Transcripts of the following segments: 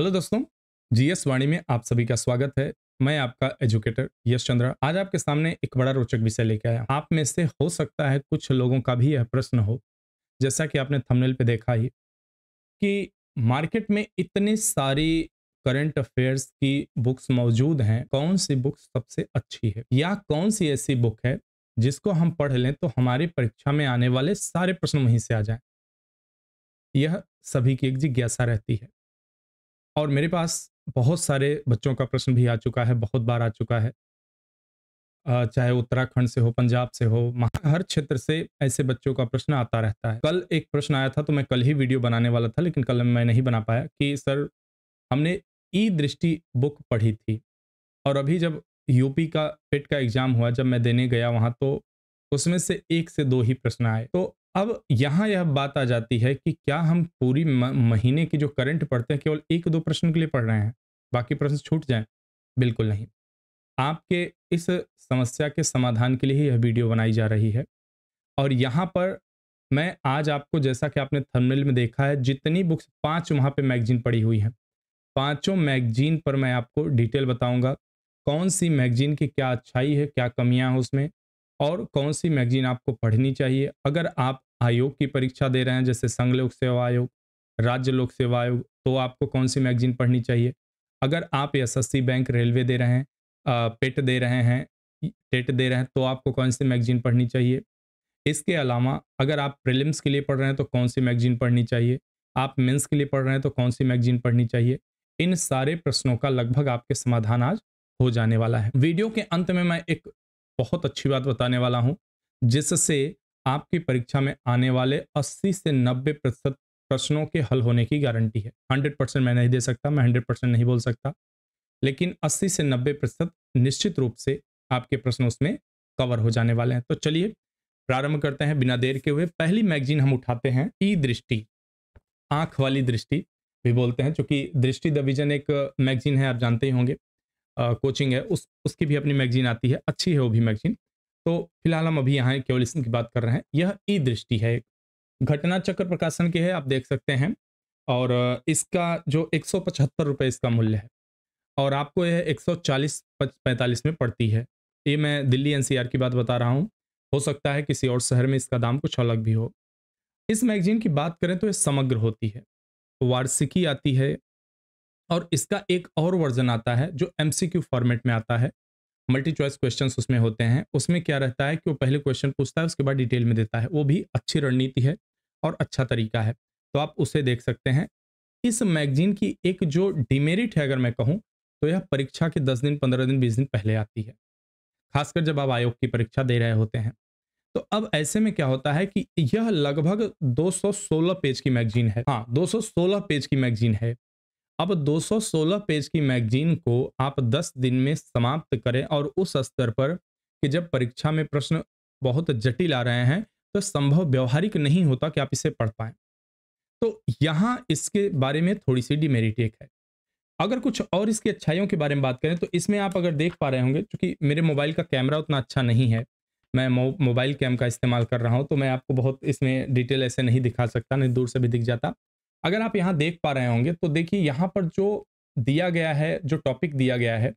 hello दोस्तों GS वाणी में आप सभी का स्वागत है मैं आपका एजुकेटर यश चंद्रा आज आपके सामने एक बड़ा रोचक विषय लेके आया आप में से हो सकता है कुछ लोगों का भी यह प्रश्न हो जैसा कि आपने थंबनेल पे देखा ही कि मार्केट में इतनी सारी करंट अफेयर्स की बुक्स मौजूद हैं कौन सी बुक्स सबसे अच्छी है या कौन सी ऐसी बुक है जिसको हम पढ़ लें तो हमारी परीक्षा में आने वाले सारे प्रश्न वहीं से आ जाए यह सभी की एक जिज्ञासा रहती है और मेरे पास बहुत सारे बच्चों का प्रश्न भी आ चुका है बहुत बार आ चुका है चाहे उत्तराखंड से हो पंजाब से हो हर क्षेत्र से ऐसे बच्चों का प्रश्न आता रहता है कल एक प्रश्न आया था तो मैं कल ही वीडियो बनाने वाला था लेकिन कल मैं नहीं बना पाया कि सर हमने ई दृष्टि बुक पढ़ी थी और अभी जब यूपी का पेट का एग्जाम हुआ जब मैं देने गया वहाँ तो उसमें से एक से दो ही प्रश्न आए तो अब यहाँ यह बात आ जाती है कि क्या हम पूरी महीने की जो करंट पढ़ते हैं केवल एक दो प्रश्न के लिए पढ़ रहे हैं बाकी प्रश्न छूट जाए बिल्कुल नहीं आपके इस समस्या के समाधान के लिए ही यह वीडियो बनाई जा रही है और यहाँ पर मैं आज आपको जैसा कि आपने थंबनेल में देखा है जितनी बुक्स पांच वहाँ पे मैगजीन पड़ी हुई हैं पांचों मैगजीन पर मैं आपको डिटेल बताऊंगा कौन सी मैगजीन की क्या अच्छाई है क्या कमियां हैं उसमें और कौन सी मैगजीन आपको पढ़नी चाहिए अगर आप आयोग की परीक्षा दे रहे हैं जैसे संघ लोक सेवा आयोग राज्य लोक सेवा आयोग तो आपको कौन सी मैगजीन पढ़नी चाहिए अगर आप एस बैंक रेलवे दे रहे हैं पेट दे रहे हैं टेट दे रहे हैं तो आपको कौन सी मैगजीन पढ़नी चाहिए इसके अलावा अगर आप प्रिलिम्स के लिए पढ़ रहे हैं तो कौन सी मैगजीन पढ़नी चाहिए आप मेंस के लिए पढ़ रहे हैं तो कौन सी मैगजीन पढ़नी चाहिए इन सारे प्रश्नों का लगभग आपके समाधान आज हो जाने वाला है वीडियो के अंत में मैं एक बहुत अच्छी बात बताने वाला हूँ जिससे आपकी परीक्षा में आने वाले 80 से 90 प्रतिशत प्रश्नों के हल होने की गारंटी है 100 परसेंट मैं नहीं दे सकता मैं 100 परसेंट नहीं बोल सकता लेकिन 80 से 90 प्रतिशत निश्चित रूप से आपके प्रश्न उसमें कवर हो जाने वाले हैं तो चलिए प्रारंभ करते हैं बिना देर के हुए पहली मैगजीन हम उठाते हैं ई दृष्टि आँख वाली दृष्टि भी बोलते हैं चूँकि दृष्टि द एक मैगजीन है आप जानते ही होंगे कोचिंग है उस उसकी भी अपनी मैगजीन आती है अच्छी है वो भी मैगजीन तो फिलहाल हम अभी यहाँ केवल की बात कर रहे हैं यह ई दृष्टि है घटना चक्र प्रकाशन की है आप देख सकते हैं और इसका जो एक सौ इसका मूल्य है और आपको यह एक सौ में पड़ती है ये मैं दिल्ली एनसीआर की बात बता रहा हूँ हो सकता है किसी और शहर में इसका दाम कुछ अलग भी हो इस मैगजीन की बात करें तो यह समग्र होती है वार्षिकी आती है और इसका एक और वर्जन आता है जो एम फॉर्मेट में आता है मल्टी चॉइस क्वेश्चन उसमें होते हैं उसमें क्या रहता है कि वो पहले क्वेश्चन पूछता है उसके बाद डिटेल में देता है वो भी अच्छी रणनीति है और अच्छा तरीका है तो आप उसे देख सकते हैं इस मैगजीन की एक जो डिमेरिट है अगर मैं कहूँ तो यह परीक्षा के दस दिन पंद्रह दिन बीस दिन पहले आती है खासकर जब आप आयोग की परीक्षा दे रहे होते हैं तो अब ऐसे में क्या होता है कि यह लगभग 216 पेज की मैगजीन है हाँ 216 पेज की मैगजीन है अब 216 पेज की मैगजीन को आप 10 दिन में समाप्त करें और उस स्तर पर कि जब परीक्षा में प्रश्न बहुत जटिल आ रहे हैं तो संभव व्यवहारिक नहीं होता कि आप इसे पढ़ पाए तो यहाँ इसके बारे में थोड़ी सी डिमेरिटेक है अगर कुछ और इसकी अच्छाइयों के बारे में बात करें तो इसमें आप अगर देख पा रहे होंगे क्योंकि मेरे मोबाइल का कैमरा उतना अच्छा नहीं है मैं मोबाइल कैम का इस्तेमाल कर रहा हूँ तो मैं आपको बहुत इसमें डिटेल ऐसे नहीं दिखा सकता नहीं दूर से भी दिख जाता अगर आप यहाँ देख पा रहे होंगे तो देखिए यहाँ पर जो दिया गया है जो टॉपिक दिया गया है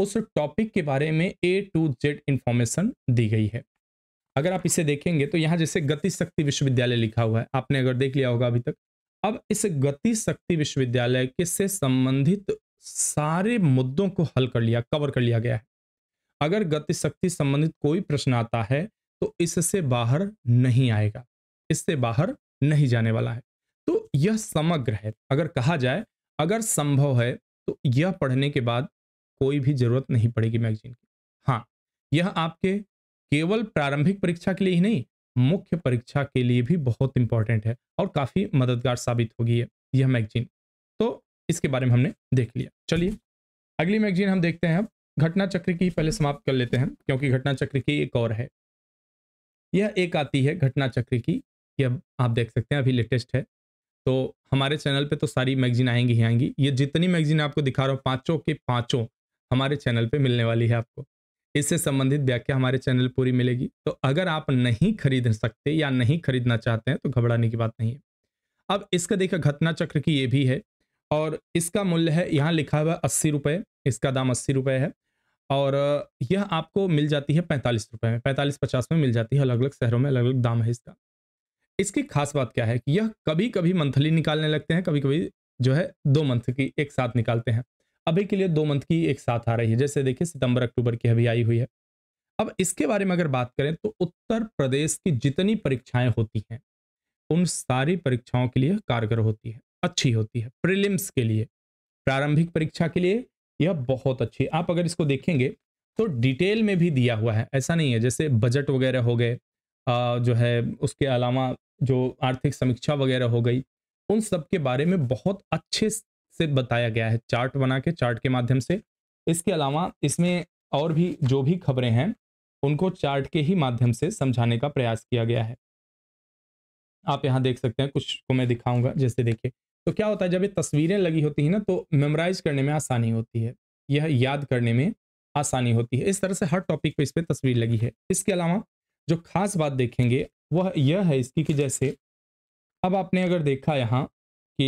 उस टॉपिक के बारे में ए टू जेड इंफॉर्मेशन दी गई है अगर आप इसे देखेंगे तो यहाँ जैसे गति शक्ति विश्वविद्यालय लिखा हुआ है आपने अगर देख लिया होगा अभी तक अब इस गति शक्ति विश्वविद्यालय के से संबंधित सारे मुद्दों को हल कर लिया कवर कर लिया गया है अगर गति शक्ति संबंधित कोई प्रश्न आता है तो इससे बाहर नहीं आएगा इससे बाहर नहीं जाने वाला है यह समग्र है अगर कहा जाए अगर संभव है तो यह पढ़ने के बाद कोई भी जरूरत नहीं पड़ेगी मैगजीन की हाँ यह आपके केवल प्रारंभिक परीक्षा के लिए ही नहीं मुख्य परीक्षा के लिए भी बहुत इंपॉर्टेंट है और काफ़ी मददगार साबित होगी यह मैगजीन तो इसके बारे में हमने देख लिया चलिए अगली मैगजीन हम देखते हैं अब घटना चक्र की पहले समाप्त कर लेते हैं क्योंकि घटना चक्र की एक और है यह एक आती है घटना चक्र की यह आप देख सकते हैं अभी लेटेस्ट है तो हमारे चैनल पे तो सारी मैगजीन आएंगी ही आएंगी ये जितनी मैगजीन आपको दिखा रहा हूँ पाँचों के पाँचों हमारे चैनल पे मिलने वाली है आपको इससे संबंधित व्याख्या हमारे चैनल पूरी मिलेगी तो अगर आप नहीं खरीद सकते या नहीं खरीदना चाहते हैं तो घबराने की बात नहीं है अब इसका देखा घटना चक्र की ये भी है और इसका मूल्य है यहाँ लिखा हुआ अस्सी रुपये इसका दाम अस्सी रुपये है और यह आपको मिल जाती है पैंतालीस रुपये में पैंतालीस पचास में मिल जाती है अलग अलग शहरों में अलग अलग दाम है इसका इसकी खास बात क्या है कि यह कभी कभी मंथली निकालने लगते हैं कभी कभी जो है दो मंथ की एक साथ निकालते हैं अभी के लिए दो मंथ की एक साथ आ रही है जैसे देखिए सितंबर अक्टूबर की अभी आई हुई है अब इसके बारे में अगर बात करें तो उत्तर प्रदेश की जितनी परीक्षाएं होती हैं उन सारी परीक्षाओं के लिए कारगर होती है अच्छी होती है प्रिलिम्स के लिए प्रारंभिक परीक्षा के लिए यह बहुत अच्छी आप अगर इसको देखेंगे तो डिटेल में भी दिया हुआ है ऐसा नहीं है जैसे बजट वगैरह हो गए जो है उसके अलावा जो आर्थिक समीक्षा वगैरह हो गई उन सब के बारे में बहुत अच्छे से बताया गया है चार्ट बना के चार्ट के माध्यम से इसके अलावा इसमें और भी जो भी खबरें हैं उनको चार्ट के ही माध्यम से समझाने का प्रयास किया गया है आप यहाँ देख सकते हैं कुछ को मैं दिखाऊंगा जैसे देखिए तो क्या होता है जब ये तस्वीरें लगी होती हैं ना तो मेमोराइज करने में आसानी होती है यह याद करने में आसानी होती है इस तरह से हर टॉपिक पे इस पर तस्वीर लगी है इसके अलावा जो खास बात देखेंगे वह यह है इसकी कि जैसे अब आपने अगर देखा यहाँ कि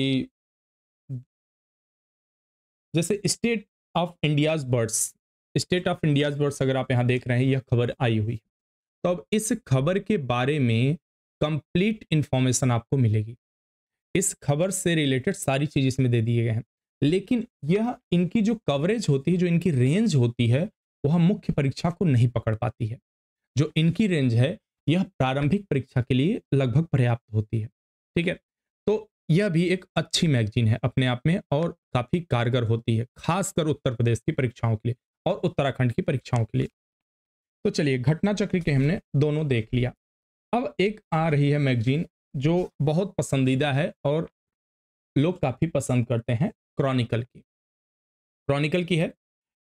जैसे state of India's birds state of India's birds अगर आप यहाँ देख रहे हैं यह खबर आई हुई है तो अब इस खबर के बारे में कंप्लीट इंफॉर्मेशन आपको मिलेगी इस खबर से रिलेटेड सारी चीज़ इसमें दे दिए गए हैं लेकिन यह इनकी जो कवरेज होती है जो इनकी रेंज होती है वह मुख्य परीक्षा को नहीं पकड़ पाती है जो इनकी रेंज है यह प्रारंभिक परीक्षा के लिए लगभग पर्याप्त होती है ठीक है तो यह भी एक अच्छी मैगजीन है अपने आप में और काफ़ी कारगर होती है खासकर उत्तर प्रदेश की परीक्षाओं के लिए और उत्तराखंड की परीक्षाओं के लिए तो चलिए घटना चक्र के हमने दोनों देख लिया अब एक आ रही है मैगजीन जो बहुत पसंदीदा है और लोग काफ़ी पसंद करते हैं क्रॉनिकल की क्रॉनिकल की है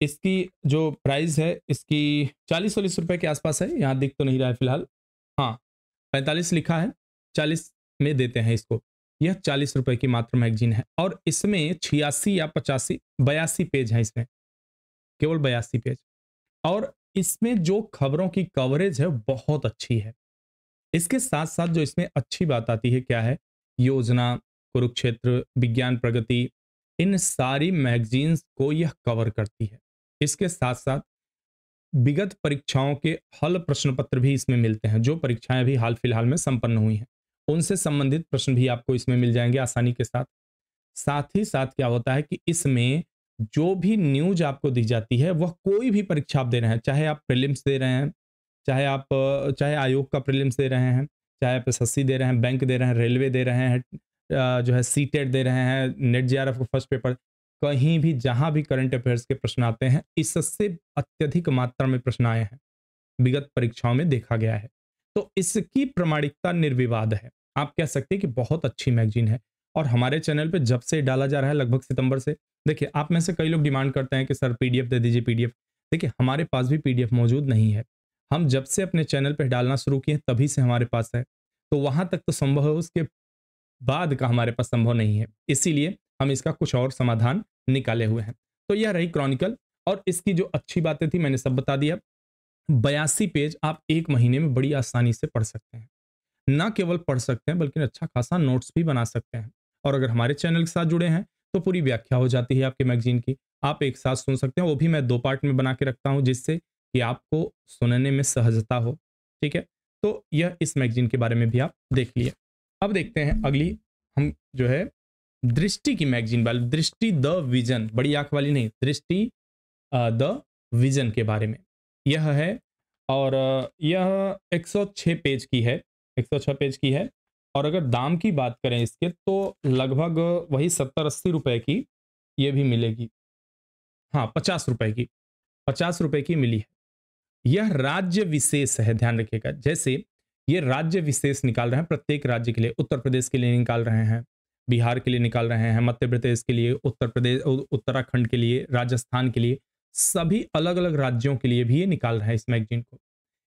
इसकी जो प्राइस है इसकी चालीस चालीस रुपए के आसपास है यहाँ दिख तो नहीं रहा है फिलहाल हाँ पैंतालीस लिखा है चालीस में देते हैं इसको यह चालीस रुपए की मात्र मैगजीन है और इसमें छियासी या पचासी बयासी पेज है इसमें केवल बयासी पेज और इसमें जो खबरों की कवरेज है बहुत अच्छी है इसके साथ साथ जो इसमें अच्छी बात आती है क्या है योजना कुरुक्षेत्र विज्ञान प्रगति इन सारी मैगजीन्स को यह कवर करती है इसके साथ साथ विगत परीक्षाओं के हल प्रश्न पत्र भी इसमें मिलते हैं जो परीक्षाएं अभी हाल फिलहाल में संपन्न हुई हैं उनसे संबंधित प्रश्न भी आपको इसमें मिल जाएंगे आसानी के साथ साथ ही साथ क्या होता है कि इसमें जो भी न्यूज आपको दी जाती है वह कोई भी परीक्षा आप दे रहे हैं चाहे आप प्रिलिम्स दे रहे हैं चाहे आप चाहे आयोग का प्रिलिम्स दे रहे हैं चाहे आप एस दे रहे हैं बैंक दे रहे हैं रेलवे दे रहे हैं जो है सी e दे रहे हैं नेट जे का फर्स्ट पेपर कहीं भी जहां भी करंट अफेयर्स के प्रश्न आते हैं इससे अत्यधिक मात्रा में प्रश्न आए हैं विगत परीक्षाओं में देखा गया है तो इसकी प्रमाणिकता निर्विवाद है आप कह सकते हैं कि बहुत अच्छी मैगजीन है और हमारे चैनल पे जब से डाला जा रहा है लगभग सितंबर से देखिए आप में से कई लोग डिमांड करते हैं कि सर पीडीएफ दे दीजिए पीडीएफ देखिए हमारे पास भी पीडीएफ मौजूद नहीं है हम जब से अपने चैनल पर डालना शुरू किए तभी से हमारे पास है तो वहाँ तक तो संभव है उसके बाद का हमारे पास संभव नहीं है इसीलिए हम इसका कुछ और समाधान निकाले हुए हैं तो यह रही क्रॉनिकल और इसकी जो अच्छी बातें थी मैंने सब बता दिया बयासी पेज आप एक महीने में बड़ी आसानी से पढ़ सकते हैं ना केवल पढ़ सकते हैं बल्कि अच्छा खासा नोट्स भी बना सकते हैं और अगर हमारे चैनल के साथ जुड़े हैं तो पूरी व्याख्या हो जाती है आपके मैगजीन की आप एक साथ सुन सकते हैं वो भी मैं दो पार्ट में बना के रखता हूँ जिससे कि आपको सुनने में सहजता हो ठीक है तो यह इस मैगजीन के बारे में भी आप देख लिए अब देखते हैं अगली हम जो है दृष्टि की मैगजीन वाली दृष्टि द विजन बड़ी आंख वाली नहीं दृष्टि द विजन के बारे में यह है और यह 106 पेज की है 106 पेज की है और अगर दाम की बात करें इसके तो लगभग वही सत्तर अस्सी रुपये की ये भी मिलेगी हाँ पचास रुपये की पचास रुपये की मिली है यह राज्य विशेष है ध्यान रखिएगा जैसे ये राज्य विशेष निकाल रहे हैं प्रत्येक राज्य के लिए उत्तर प्रदेश के लिए निकाल रहे हैं बिहार के लिए निकाल रहे हैं मध्य प्रदेश के लिए उत्तर प्रदेश उत्तराखंड के लिए राजस्थान के लिए सभी अलग अलग राज्यों के लिए भी ये निकाल रहा है इस मैगजीन को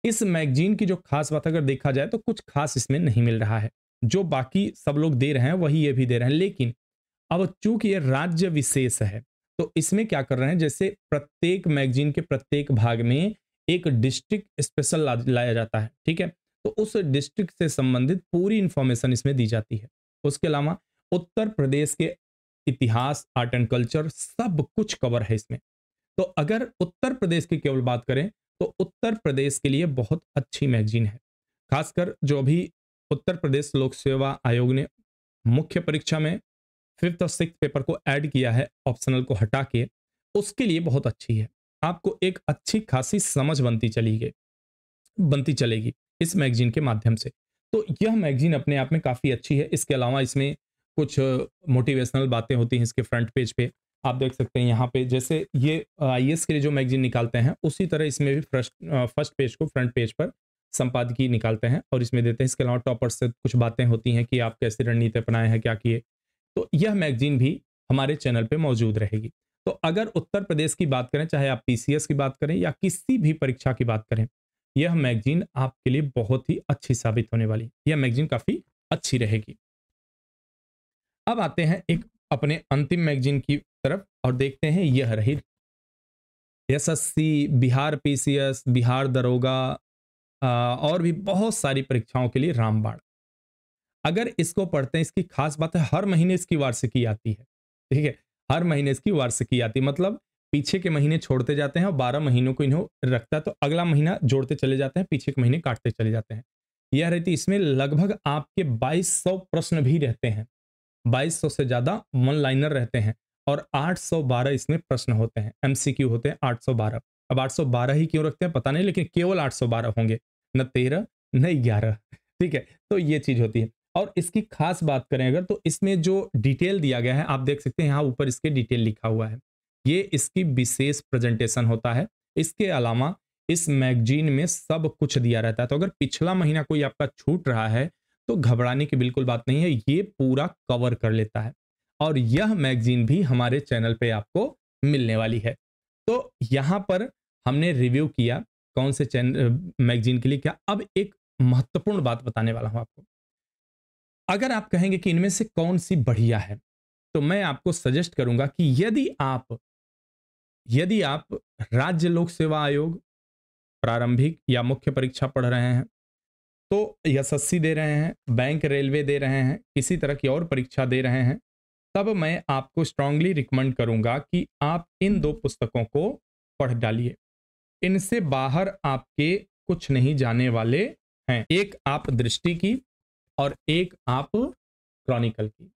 इस मैगजीन की जो खास बात अगर देखा जाए तो कुछ खास इसमें नहीं मिल रहा है जो बाकी सब लोग दे रहे हैं वही ये भी दे रहे हैं लेकिन अब चूंकि ये राज्य विशेष है तो इसमें क्या कर रहे हैं जैसे प्रत्येक मैगजीन के प्रत्येक भाग में एक डिस्ट्रिक्ट स्पेशल लाया जाता है ठीक है तो उस डिस्ट्रिक्ट से संबंधित पूरी इंफॉर्मेशन इसमें दी जाती है उसके अलावा उत्तर प्रदेश के इतिहास आर्ट एंड कल्चर सब कुछ कवर है इसमें तो अगर उत्तर प्रदेश की केवल बात करें तो उत्तर प्रदेश के लिए बहुत अच्छी मैगजीन है खासकर जो अभी उत्तर प्रदेश लोक सेवा आयोग ने मुख्य परीक्षा में फिफ्थ और सिक्स पेपर को ऐड किया है ऑप्शनल को हटा के उसके लिए बहुत अच्छी है आपको एक अच्छी खासी समझ बनती चली गई बनती चलेगी इस मैगजीन के माध्यम से तो यह मैगजीन अपने आप में काफ़ी अच्छी है इसके अलावा इसमें कुछ मोटिवेशनल बातें होती हैं इसके फ्रंट पेज पे आप देख सकते हैं यहाँ पे जैसे ये आई के लिए जो मैगजीन निकालते हैं उसी तरह इसमें भी फर्स्ट फर्स्ट पेज को फ्रंट पेज पर संपादकीय निकालते हैं और इसमें देते हैं इसके अलावा टॉपर्स से कुछ बातें होती हैं कि आप कैसे रणनीति अपनाए हैं क्या किए तो यह मैगजीन भी हमारे चैनल पर मौजूद रहेगी तो अगर उत्तर प्रदेश की बात करें चाहे आप पी की बात करें या किसी भी परीक्षा की बात करें यह मैगजीन आपके लिए बहुत ही अच्छी साबित होने वाली यह मैगजीन काफ़ी अच्छी रहेगी अब आते हैं एक अपने अंतिम मैगजीन की तरफ और देखते हैं यह रही एसएससी बिहार पीसीएस बिहार दरोगा और भी बहुत सारी परीक्षाओं के लिए रामबाण अगर इसको पढ़ते हैं इसकी खास बात है हर महीने इसकी वार्षिकी आती है ठीक है हर महीने इसकी वार्षिकी आती है मतलब पीछे के महीने छोड़ते जाते हैं और बारह महीनों को इन्हों रखता है तो अगला महीना जोड़ते चले जाते हैं पीछे के महीने काटते चले जाते हैं यह रहती इसमें लगभग आपके 2200 प्रश्न भी रहते हैं 2200 से ज़्यादा वन लाइनर रहते हैं और 812 इसमें प्रश्न होते हैं एमसीक्यू होते हैं 812 अब 812 ही क्यों रखते हैं पता नहीं लेकिन केवल 812 होंगे न तेरह न ग्यारह ठीक है तो ये चीज़ होती है और इसकी खास बात करें अगर तो इसमें जो डिटेल दिया गया है आप देख सकते हैं यहाँ ऊपर इसके डिटेल लिखा हुआ है ये इसकी विशेष प्रेजेंटेशन होता है इसके अलावा इस मैगजीन में सब कुछ दिया रहता है तो अगर पिछला महीना कोई आपका छूट रहा है तो घबराने की बिल्कुल बात नहीं है ये पूरा कवर कर लेता है और यह मैगजीन भी हमारे चैनल पे आपको मिलने वाली है तो यहाँ पर हमने रिव्यू किया कौन से चैनल मैगजीन के लिए क्या अब एक महत्वपूर्ण बात बताने वाला हूँ आपको अगर आप कहेंगे कि इनमें से कौन सी बढ़िया है तो मैं आपको सजेस्ट करूंगा कि यदि आप यदि आप राज्य लोक सेवा आयोग प्रारंभिक या मुख्य परीक्षा पढ़ रहे हैं तो यशस्सी दे रहे हैं बैंक रेलवे दे रहे हैं किसी तरह की और परीक्षा दे रहे हैं तब मैं आपको स्ट्रांगली रिकमेंड करूंगा कि आप इन दो पुस्तकों को पढ़ डालिए इनसे बाहर आपके कुछ नहीं जाने वाले हैं एक आप दृष्टि की और एक आप क्रॉनिकल की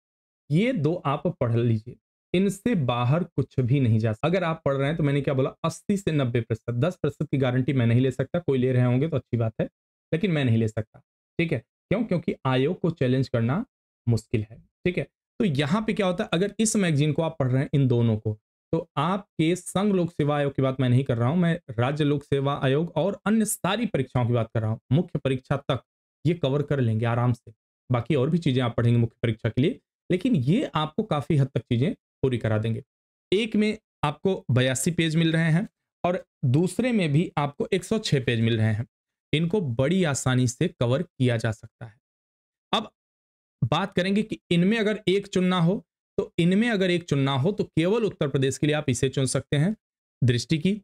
ये दो आप पढ़ लीजिए इनसे बाहर कुछ भी नहीं जा सकता अगर आप पढ़ रहे हैं तो मैंने क्या बोला अस्सी से नब्बे प्रतिशत दस प्रतिशत की गारंटी मैं नहीं ले सकता कोई ले रहे होंगे तो अच्छी बात है लेकिन मैं नहीं ले सकता ठीक है क्यों क्योंकि आयोग को चैलेंज करना मुश्किल है ठीक है तो यहाँ पे क्या होता है अगर इस मैगजीन को आप पढ़ रहे हैं इन दोनों को तो आपके संघ लोक सेवा आयोग की बात मैं नहीं कर रहा हूँ मैं राज्य लोक सेवा आयोग और अन्य सारी परीक्षाओं की बात कर रहा हूँ मुख्य परीक्षा तक ये कवर कर लेंगे आराम से बाकी और भी चीजें आप पढ़ेंगे मुख्य परीक्षा के लिए लेकिन ये आपको काफी हद तक चीजें पूरी करा देंगे एक में आपको बयासी पेज मिल रहे हैं और दूसरे में भी आपको एक पेज मिल रहे हैं इनको बड़ी आसानी से कवर किया जा सकता है अब बात करेंगे कि इनमें अगर एक चुनना हो तो इनमें अगर एक चुनना हो तो केवल उत्तर प्रदेश के लिए आप इसे चुन सकते हैं दृष्टि की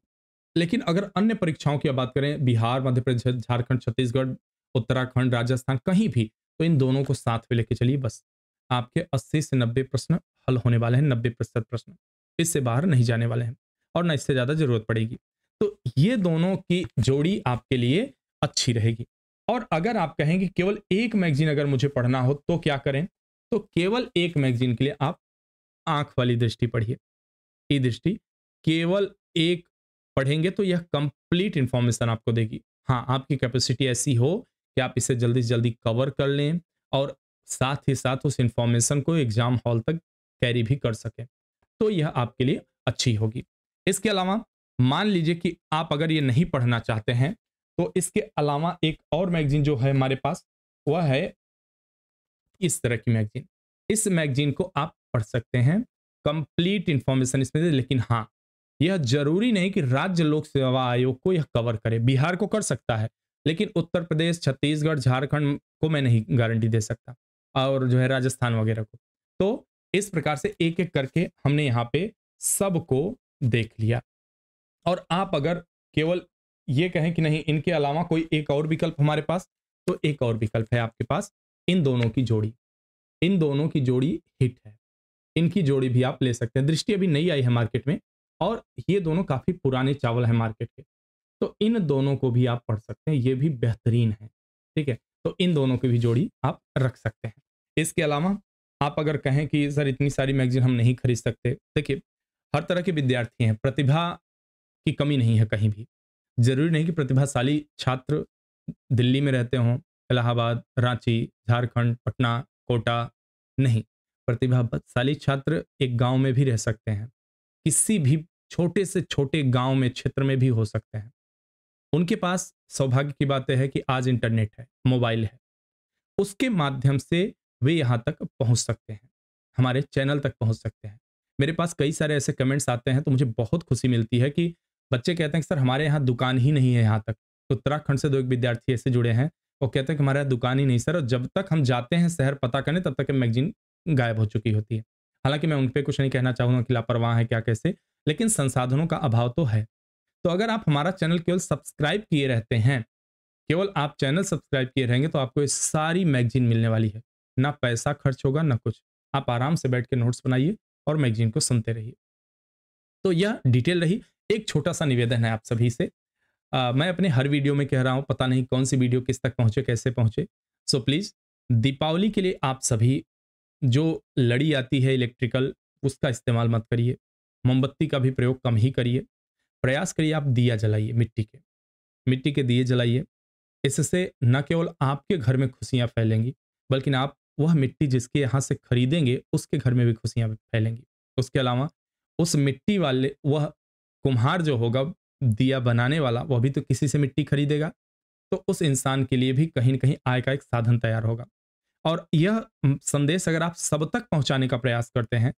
लेकिन अगर अन्य परीक्षाओं की बात करें बिहार मध्य प्रदेश झारखंड छत्तीसगढ़ उत्तराखंड राजस्थान कहीं भी तो इन दोनों को साथ में लेके चलिए बस आपके 80 से 90 प्रश्न हल होने वाले हैं 90 प्रतिशत प्रश्न इससे बाहर नहीं जाने वाले हैं और न इससे ज़्यादा जरूरत पड़ेगी तो ये दोनों की जोड़ी आपके लिए अच्छी रहेगी और अगर आप कहें कि केवल एक मैगजीन अगर मुझे पढ़ना हो तो क्या करें तो केवल एक मैगजीन के लिए आप आंख वाली दृष्टि पढ़िए ये दृष्टि केवल एक पढ़ेंगे तो यह कंप्लीट इंफॉर्मेशन आपको देगी हाँ आपकी कैपेसिटी ऐसी हो कि आप इसे जल्दी से जल्दी कवर कर लें और साथ ही साथ उस इंफॉर्मेशन को एग्जाम हॉल तक कैरी भी कर सकें तो यह आपके लिए अच्छी होगी इसके अलावा मान लीजिए कि आप अगर ये नहीं पढ़ना चाहते हैं तो इसके अलावा एक और मैगजीन जो है हमारे पास वह है इस तरह की मैगजीन इस मैगजीन को आप पढ़ सकते हैं कंप्लीट इंफॉर्मेशन इसमें दे लेकिन हाँ यह जरूरी नहीं कि राज्य लोक सेवा आयोग को यह कवर करे बिहार को कर सकता है लेकिन उत्तर प्रदेश छत्तीसगढ़ झारखंड को मैं नहीं गारंटी दे सकता और जो है राजस्थान वगैरह को तो इस प्रकार से एक एक करके हमने यहाँ पे सबको देख लिया और आप अगर केवल ये कहें कि नहीं इनके अलावा कोई एक और विकल्प हमारे पास तो एक और विकल्प है आपके पास इन दोनों की जोड़ी इन दोनों की जोड़ी हिट है इनकी जोड़ी भी आप ले सकते हैं दृष्टि अभी नई आई है मार्केट में और ये दोनों काफ़ी पुराने चावल हैं मार्केट के तो इन दोनों को भी आप पढ़ सकते हैं ये भी बेहतरीन है ठीक है तो इन दोनों की भी जोड़ी आप रख सकते हैं इसके अलावा आप अगर कहें कि सर इतनी सारी मैगजीन हम नहीं खरीद सकते देखिए हर तरह के विद्यार्थी हैं प्रतिभा की कमी नहीं है कहीं भी जरूरी नहीं कि प्रतिभाशाली छात्र दिल्ली में रहते हों इलाहाबाद रांची झारखंड पटना कोटा नहीं प्रतिभाशाली छात्र एक गांव में भी रह सकते हैं किसी भी छोटे से छोटे गांव में क्षेत्र में भी हो सकते हैं उनके पास सौभाग्य की बात है कि आज इंटरनेट है मोबाइल है उसके माध्यम से वे यहाँ तक पहुँच सकते हैं हमारे चैनल तक पहुँच सकते हैं मेरे पास कई सारे ऐसे कमेंट्स आते हैं तो मुझे बहुत खुशी मिलती है कि बच्चे कहते हैं कि सर हमारे यहाँ दुकान ही नहीं है यहाँ तक तो उत्तराखंड से दो एक विद्यार्थी ऐसे जुड़े हैं वो कहते हैं कि हमारे यहाँ दुकान ही नहीं सर और जब तक हम जाते हैं शहर पता करने तब तक मैगजीन गायब हो चुकी होती है हालांकि मैं उन पर कुछ नहीं कहना चाहूँगा कि लापरवाह है क्या कैसे लेकिन संसाधनों का अभाव तो है तो अगर आप हमारा चैनल केवल सब्सक्राइब किए रहते हैं केवल आप चैनल सब्सक्राइब किए रहेंगे तो आपको ये सारी मैगजीन मिलने वाली है ना पैसा खर्च होगा ना कुछ आप आराम से बैठ के नोट्स बनाइए और मैगजीन को सुनते रहिए तो यह डिटेल रही एक छोटा सा निवेदन है आप सभी से आ, मैं अपने हर वीडियो में कह रहा हूँ पता नहीं कौन सी वीडियो किस तक पहुँचे कैसे पहुँचे सो प्लीज़ दीपावली के लिए आप सभी जो लड़ी आती है इलेक्ट्रिकल उसका इस्तेमाल मत करिए मोमबत्ती का भी प्रयोग कम ही करिए प्रयास करिए आप दिया जलाइए मिट्टी के मिट्टी के दिए जलाइए इससे न केवल आपके घर में खुशियाँ फैलेंगी बल्कि आप वह मिट्टी जिसके यहाँ से खरीदेंगे उसके घर में भी खुशियाँ फैलेंगी उसके अलावा उस मिट्टी वाले वह कुम्हार जो होगा दिया बनाने वाला वह भी तो किसी से मिट्टी खरीदेगा तो उस इंसान के लिए भी कहीं ना कहीं आय का एक साधन तैयार होगा और यह संदेश अगर आप सब तक पहुंचाने का प्रयास करते हैं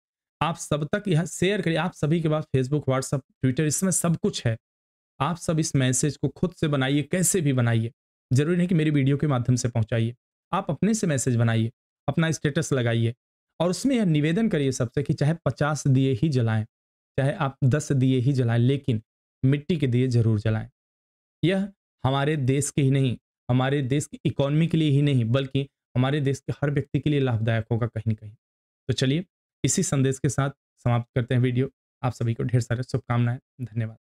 आप सब तक यह शेयर करिए आप सभी के पास फेसबुक व्हाट्सअप ट्विटर इसमें सब कुछ है आप सब इस मैसेज को खुद से बनाइए कैसे भी बनाइए जरूरी नहीं कि मेरी वीडियो के माध्यम से पहुंचाइए आप अपने से मैसेज बनाइए अपना स्टेटस लगाइए और उसमें यह निवेदन करिए सबसे कि चाहे पचास दिए ही जलाएं चाहे आप दस दिए ही जलाएं लेकिन मिट्टी के दिए जरूर जलाएं यह हमारे देश के ही नहीं हमारे देश की इकोनॉमी के लिए ही नहीं बल्कि हमारे देश के हर व्यक्ति के लिए लाभदायक होगा कहीं ना कहीं तो चलिए इसी संदेश के साथ समाप्त करते हैं वीडियो आप सभी को ढेर सारे शुभकामनाएं धन्यवाद